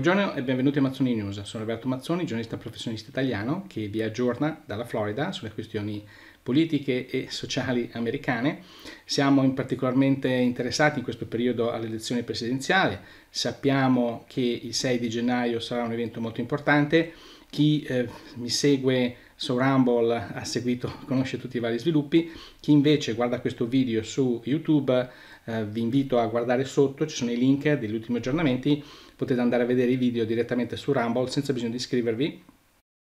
Buongiorno e benvenuti a Mazzoni News, sono Alberto Mazzoni, giornalista professionista italiano che vi aggiorna dalla Florida sulle questioni politiche e sociali americane. Siamo in particolarmente interessati in questo periodo all'elezione presidenziale, sappiamo che il 6 di gennaio sarà un evento molto importante, chi eh, mi segue su Rumble ha seguito, conosce tutti i vari sviluppi, chi invece guarda questo video su YouTube eh, vi invito a guardare sotto, ci sono i link degli ultimi aggiornamenti, potete andare a vedere i video direttamente su Rumble senza bisogno di iscrivervi,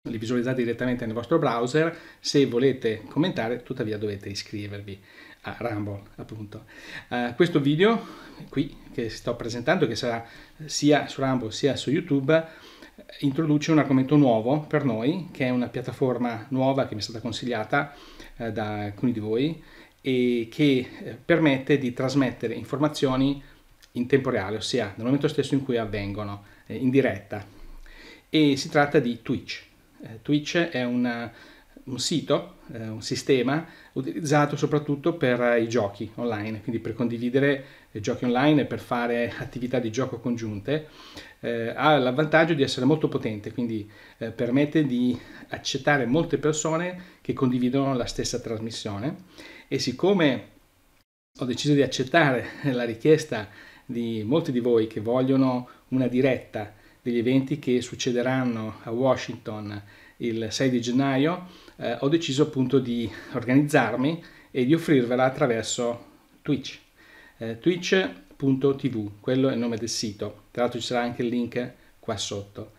li visualizzate direttamente nel vostro browser, se volete commentare tuttavia dovete iscrivervi a Rumble appunto. Uh, questo video qui che sto presentando, che sarà sia su Rumble sia su YouTube, introduce un argomento nuovo per noi, che è una piattaforma nuova che mi è stata consigliata eh, da alcuni di voi e che eh, permette di trasmettere informazioni in tempo reale, ossia nel momento stesso in cui avvengono, eh, in diretta. E si tratta di Twitch. Eh, Twitch è una, un sito, un sistema utilizzato soprattutto per i giochi online, quindi per condividere giochi online e per fare attività di gioco congiunte. Eh, ha l'avvantaggio di essere molto potente, quindi eh, permette di accettare molte persone che condividono la stessa trasmissione e siccome ho deciso di accettare la richiesta di molti di voi che vogliono una diretta degli eventi che succederanno a Washington il 6 di gennaio, eh, ho deciso appunto di organizzarmi e di offrirvela attraverso Twitch. Eh, Twitch.tv, quello è il nome del sito. Tra l'altro ci sarà anche il link qua sotto.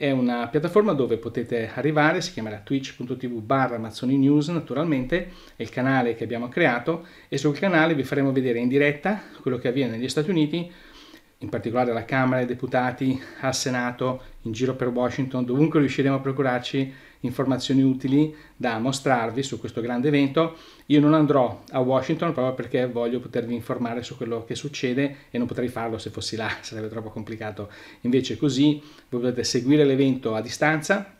È una piattaforma dove potete arrivare, si chiamerà twitch.tv barra Mazzoni News naturalmente, è il canale che abbiamo creato e sul canale vi faremo vedere in diretta quello che avviene negli Stati Uniti in particolare alla Camera dei Deputati, al Senato, in giro per Washington, dovunque riusciremo a procurarci informazioni utili da mostrarvi su questo grande evento. Io non andrò a Washington proprio perché voglio potervi informare su quello che succede e non potrei farlo se fossi là, sarebbe troppo complicato. Invece così voi potete seguire l'evento a distanza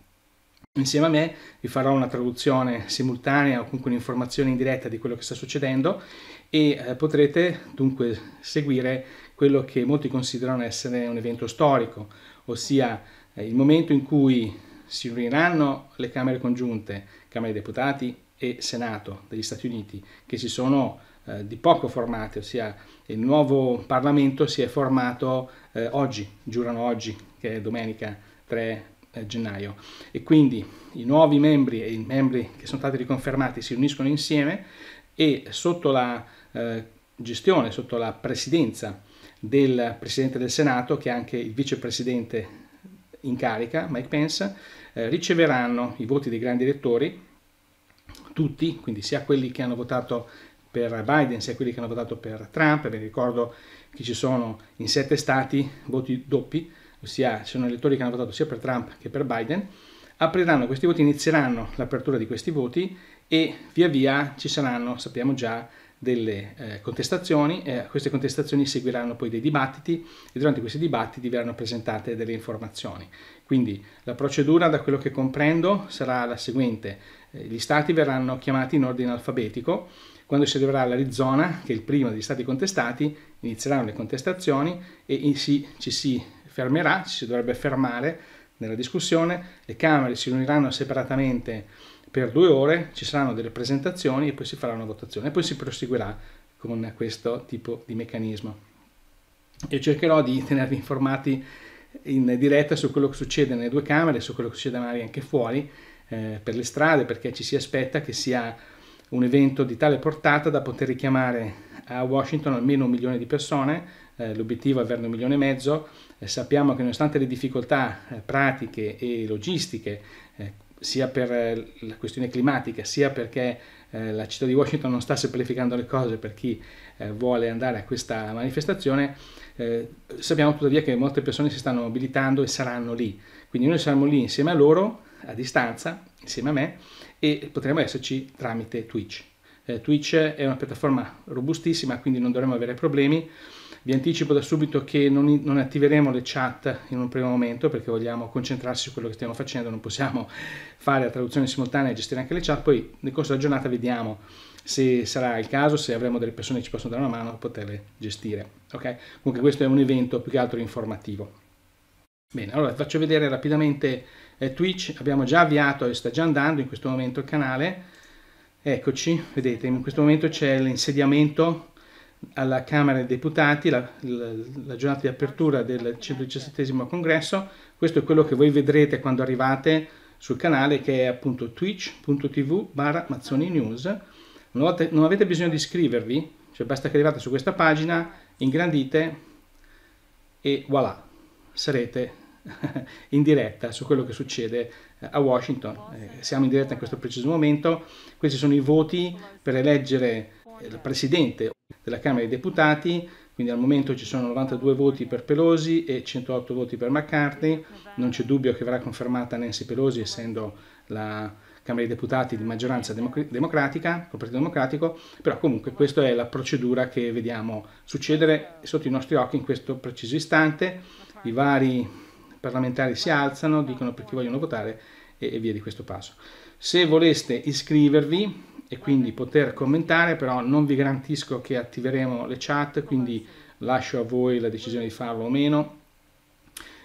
insieme a me, vi farò una traduzione simultanea o comunque un'informazione in diretta di quello che sta succedendo e eh, potrete dunque seguire quello che molti considerano essere un evento storico, ossia eh, il momento in cui si uniranno le Camere congiunte, Camere dei Deputati e Senato degli Stati Uniti, che si sono eh, di poco formate, ossia il nuovo Parlamento si è formato eh, oggi, giurano oggi, che è domenica 3 eh, gennaio. E quindi i nuovi membri e i membri che sono stati riconfermati si uniscono insieme e sotto la eh, gestione, sotto la presidenza del Presidente del Senato, che è anche il vicepresidente in carica, Mike Pence, eh, riceveranno i voti dei grandi elettori, tutti, quindi sia quelli che hanno votato per Biden, sia quelli che hanno votato per Trump, vi ricordo che ci sono in sette stati voti doppi, ossia ci sono elettori che hanno votato sia per Trump che per Biden, apriranno questi voti, inizieranno l'apertura di questi voti e via via ci saranno, sappiamo già, delle eh, contestazioni e a queste contestazioni seguiranno poi dei dibattiti e durante questi dibattiti verranno presentate delle informazioni. Quindi la procedura, da quello che comprendo, sarà la seguente. Eh, gli stati verranno chiamati in ordine alfabetico. Quando si arriverà all'Arizona, che è il primo degli stati contestati, inizieranno le contestazioni e si, ci si fermerà, ci si dovrebbe fermare nella discussione. Le Camere si riuniranno separatamente per due ore ci saranno delle presentazioni e poi si farà una votazione e poi si proseguirà con questo tipo di meccanismo. Io cercherò di tenervi informati in diretta su quello che succede nelle due camere, su quello che succede magari anche fuori eh, per le strade, perché ci si aspetta che sia un evento di tale portata da poter richiamare a Washington almeno un milione di persone, eh, l'obiettivo è averne un milione e mezzo, eh, sappiamo che nonostante le difficoltà eh, pratiche e logistiche eh, sia per eh, la questione climatica, sia perché eh, la città di Washington non sta semplificando le cose per chi eh, vuole andare a questa manifestazione, sappiamo tuttavia che molte persone si stanno mobilitando e saranno lì. Quindi noi saremo lì insieme a loro, a distanza, insieme a me, e potremo esserci tramite Twitch. Twitch è una piattaforma robustissima, quindi non dovremo avere problemi. Vi anticipo da subito che non, non attiveremo le chat in un primo momento perché vogliamo concentrarci su quello che stiamo facendo, non possiamo fare la traduzione simultanea e gestire anche le chat, poi nel corso della giornata vediamo se sarà il caso, se avremo delle persone che ci possono dare una mano a poterle gestire. Okay? Comunque questo è un evento più che altro informativo. Bene, allora faccio vedere rapidamente eh, Twitch, abbiamo già avviato e sta già andando in questo momento il canale, eccoci, vedete in questo momento c'è l'insediamento alla Camera dei Deputati, la, la, la giornata di apertura del 117 congresso. Questo è quello che voi vedrete quando arrivate sul canale che è appunto twitch.tv barra Mazzoni News. Non, avete bisogno di iscrivervi, cioè basta che arrivate su questa pagina, ingrandite e voilà, sarete in diretta su quello che succede eh, a Washington. Eh, siamo in diretta in questo preciso momento, questi sono i voti per eleggere eh, il presidente della Camera dei Deputati, quindi al momento ci sono 92 voti per Pelosi e 108 voti per McCartney, non c'è dubbio che verrà confermata Nancy Pelosi essendo la Camera dei Deputati di maggioranza democratica, col Partito Democratico, però comunque questa è la procedura che vediamo succedere sotto i nostri occhi in questo preciso istante, i vari parlamentari si alzano, dicono perché vogliono votare e via di questo passo. Se voleste iscrivervi e quindi poter commentare, però non vi garantisco che attiveremo le chat, quindi lascio a voi la decisione di farlo o meno.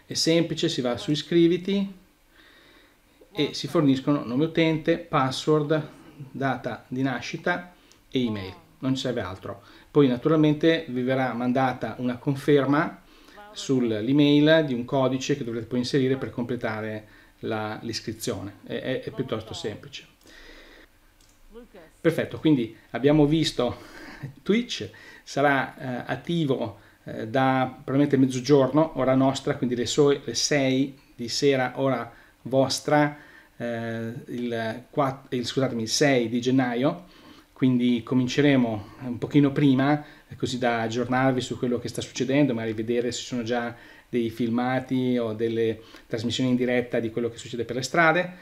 È semplice, si va su iscriviti e si forniscono nome utente, password, data di nascita e email, non ci serve altro. Poi naturalmente vi verrà mandata una conferma sull'email di un codice che dovrete poi inserire per completare l'iscrizione, è, è, è piuttosto semplice. Perfetto, quindi abbiamo visto Twitch, sarà eh, attivo eh, da probabilmente mezzogiorno, ora nostra, quindi le, 6 di sera, ora vostra, eh, il, 4, eh, il, scusatemi, il 6 di gennaio, quindi cominceremo un pochino prima, eh, così da aggiornarvi su quello che sta succedendo, magari vedere se ci sono già dei filmati o delle trasmissioni in diretta di quello che succede per le strade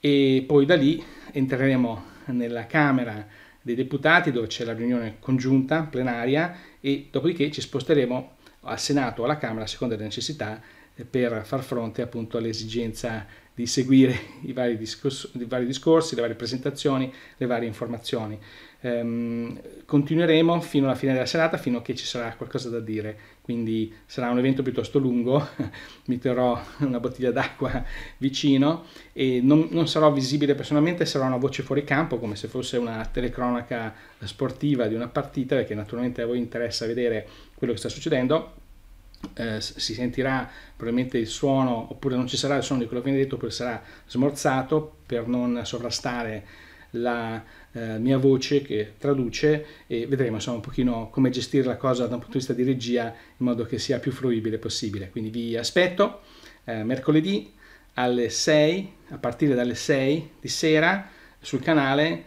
e poi da lì entreremo nella Camera dei Deputati dove c'è la riunione congiunta, plenaria, e dopodiché ci sposteremo al Senato o alla Camera a seconda delle necessità eh, per far fronte appunto all'esigenza di seguire i vari, discorso, i vari, discorsi, le varie presentazioni, le varie informazioni. Ehm, continueremo fino alla fine della serata, fino a che ci sarà qualcosa da dire, quindi sarà un evento piuttosto lungo, mi terrò una bottiglia d'acqua vicino e non, non sarò visibile personalmente, sarò una voce fuori campo, come se fosse una telecronaca sportiva di una partita, perché naturalmente a voi interessa vedere quello che sta succedendo eh, si sentirà probabilmente il suono, oppure non ci sarà il suono di quello che viene detto, oppure sarà smorzato per non sovrastare la eh, mia voce che traduce e vedremo insomma un pochino come gestire la cosa da un punto di vista di regia in modo che sia più fruibile possibile. Quindi vi aspetto eh, mercoledì alle 6, a partire dalle 6 di sera sul canale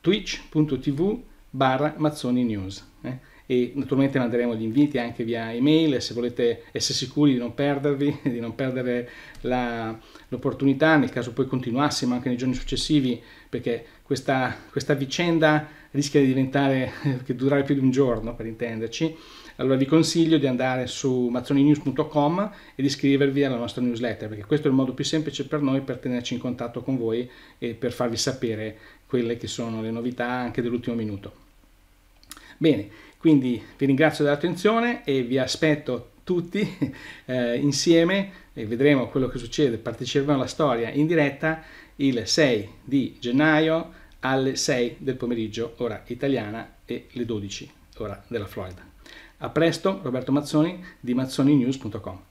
twitch.tv barra Mazzoni News. Eh? e naturalmente manderemo gli inviti anche via email se volete essere sicuri di non perdervi, di non perdere l'opportunità nel caso poi continuassimo anche nei giorni successivi perché questa, questa vicenda rischia di diventare, che durare più di un giorno per intenderci, allora vi consiglio di andare su mazzoninews.com e di iscrivervi alla nostra newsletter perché questo è il modo più semplice per noi per tenerci in contatto con voi e per farvi sapere quelle che sono le novità anche dell'ultimo minuto. Bene, quindi vi ringrazio dell'attenzione e vi aspetto tutti eh, insieme e vedremo quello che succede, parteciperemo alla storia in diretta il 6 di gennaio alle 6 del pomeriggio, ora italiana, e le 12, ora della Florida. A presto, Roberto Mazzoni di mazzoninews.com.